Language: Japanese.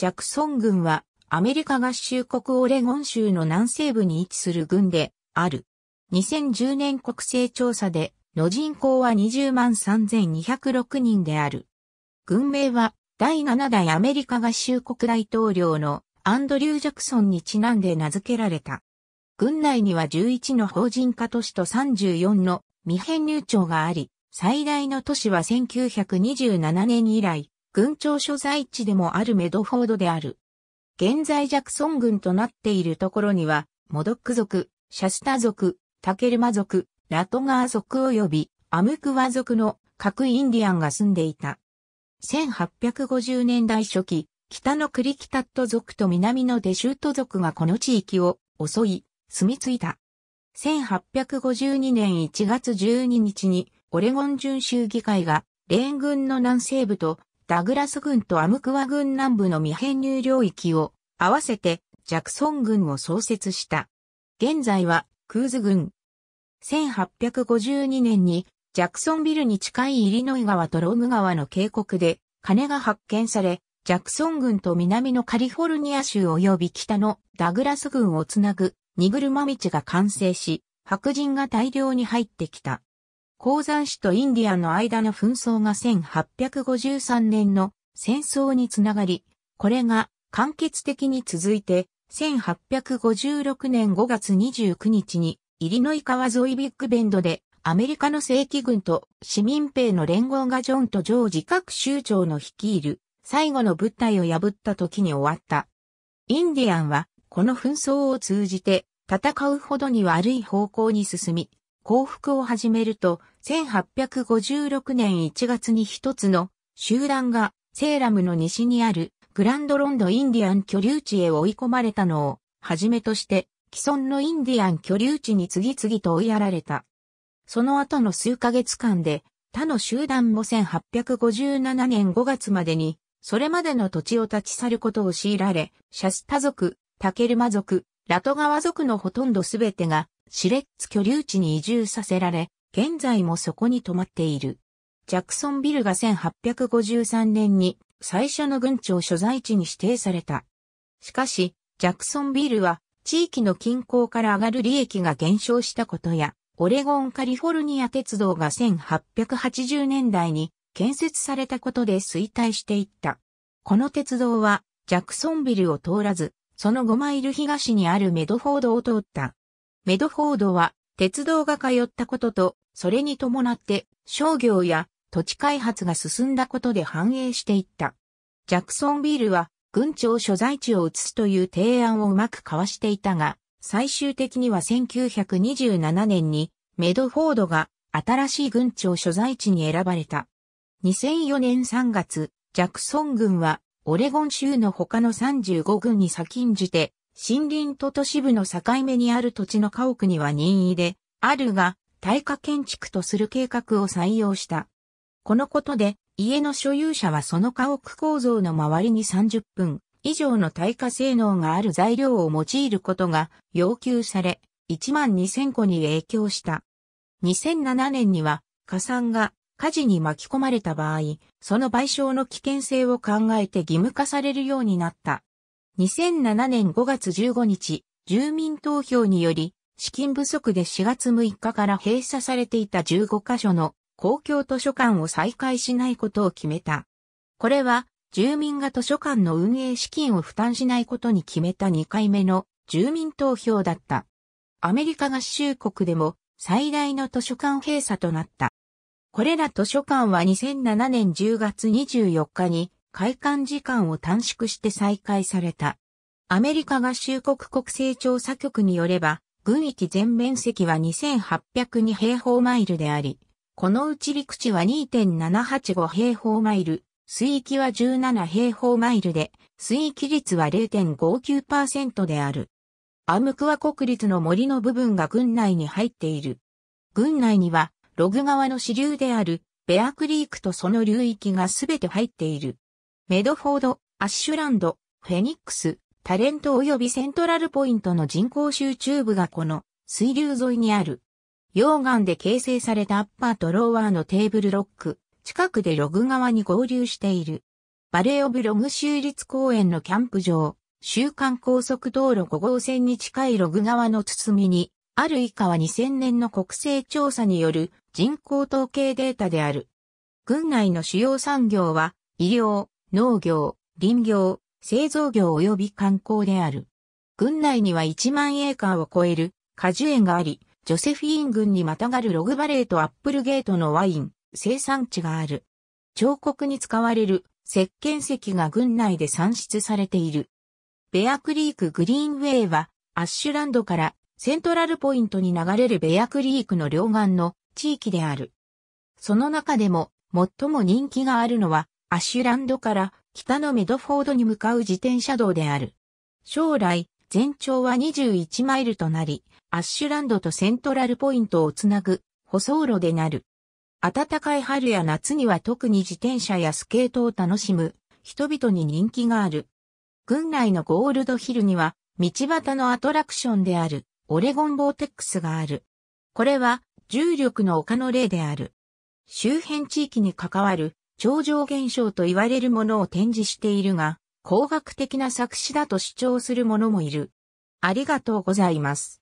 ジャクソン軍はアメリカ合衆国オレゴン州の南西部に位置する軍である。2010年国勢調査での人口は20万3206人である。軍名は第7代アメリカ合衆国大統領のアンドリュー・ジャクソンにちなんで名付けられた。軍内には11の法人化都市と34の未編入庁があり、最大の都市は1927年以来、軍庁所在地でもあるメドフォードである。現在ジャクソン軍となっているところには、モドック族、シャスタ族、タケルマ族、ラトガー族及びアムクワ族の各インディアンが住んでいた。1850年代初期、北のクリキタット族と南のデシュート族がこの地域を襲い、住み着いた。1852年1月12日にオレゴン準州議会が、連軍の南西部とダグラス軍とアムクワ軍南部の未編入領域を合わせてジャクソン軍を創設した。現在はクーズ軍。1852年にジャクソンビルに近いイリノイ川とローム川の渓谷で金が発見され、ジャクソン軍と南のカリフォルニア州及び北のダグラス軍をつなぐ荷車道が完成し、白人が大量に入ってきた。鉱山市とインディアンの間の紛争が1853年の戦争につながり、これが完結的に続いて、1856年5月29日に、イリノイ川沿いビッグベンドで、アメリカの正規軍と市民兵の連合がジョンとジョージ各州長の率いる最後の物体を破った時に終わった。インディアンはこの紛争を通じて戦うほどに悪い方向に進み、降伏を始めると1856年1月に一つの集団がセーラムの西にあるグランドロンドインディアン居留地へ追い込まれたのをはじめとして既存のインディアン居留地に次々と追いやられた。その後の数ヶ月間で他の集団も1857年5月までにそれまでの土地を立ち去ることを強いられ、シャスタ族、タケルマ族、ラトガワ族のほとんどすべてが、シレッツ居留地に移住させられ、現在もそこに泊まっている。ジャクソンビルが1853年に最初の軍庁所在地に指定された。しかし、ジャクソンビルは地域の近郊から上がる利益が減少したことや、オレゴン・カリフォルニア鉄道が1880年代に建設されたことで衰退していった。この鉄道はジャクソンビルを通らず、その5マイル東にあるメドフォードを通った。メドフォードは鉄道が通ったことと、それに伴って商業や土地開発が進んだことで繁栄していった。ジャクソンビールは軍庁所在地を移すという提案をうまく交わしていたが、最終的には1927年にメドフォードが新しい軍庁所在地に選ばれた。2004年3月、ジャクソン軍はオレゴン州の他の35軍に先んじて森林と都市部の境目にある土地の家屋には任意で、あるが、耐火建築とする計画を採用した。このことで、家の所有者はその家屋構造の周りに30分以上の耐火性能がある材料を用いることが要求され、1万2000個に影響した。2007年には、火山が火事に巻き込まれた場合、その賠償の危険性を考えて義務化されるようになった。2007年5月15日、住民投票により、資金不足で4月6日から閉鎖されていた15カ所の公共図書館を再開しないことを決めた。これは、住民が図書館の運営資金を負担しないことに決めた2回目の住民投票だった。アメリカ合衆国でも最大の図書館閉鎖となった。これら図書館は2007年10月24日に開館時間を短縮して再開された。アメリカ合衆国国勢調査局によれば、軍域全面積は2802平方マイルであり、このうち陸地は2.785平方マイル、水域は17平方マイルで、水域率は0.59%である。アムクア国立の森の部分が軍内に入っている。軍内には、ログ川の支流である、ベアクリークとその流域がすべて入っている。メドフォード、アッシュランド、フェニックス、タレント及びセントラルポイントの人口集中部がこの水流沿いにある。溶岩で形成されたアッパーとローワーのテーブルロック、近くでログ側に合流している。バレーオブログ州立公園のキャンプ場、週間高速道路5号線に近いログ側の包みに、ある以下は2000年の国勢調査による人口統計データである。軍内の主要産業は、医療、農業、林業、製造業及び観光である。郡内には1万エーカーを超える果樹園があり、ジョセフィーン郡にまたがるログバレーとアップルゲートのワイン、生産地がある。彫刻に使われる石鹸石が郡内で産出されている。ベアクリークグリーンウェイは、アッシュランドからセントラルポイントに流れるベアクリークの両岸の地域である。その中でも最も人気があるのはアッシュランドから北のメドフォードに向かう自転車道である。将来、全長は21マイルとなり、アッシュランドとセントラルポイントをつなぐ舗装路でなる。暖かい春や夏には特に自転車やスケートを楽しむ人々に人気がある。郡内のゴールドヒルには道端のアトラクションであるオレゴンボーテックスがある。これは重力の丘の例である。周辺地域に関わる超常現象と言われるものを展示しているが、工学的な作詞だと主張する者もいる。ありがとうございます。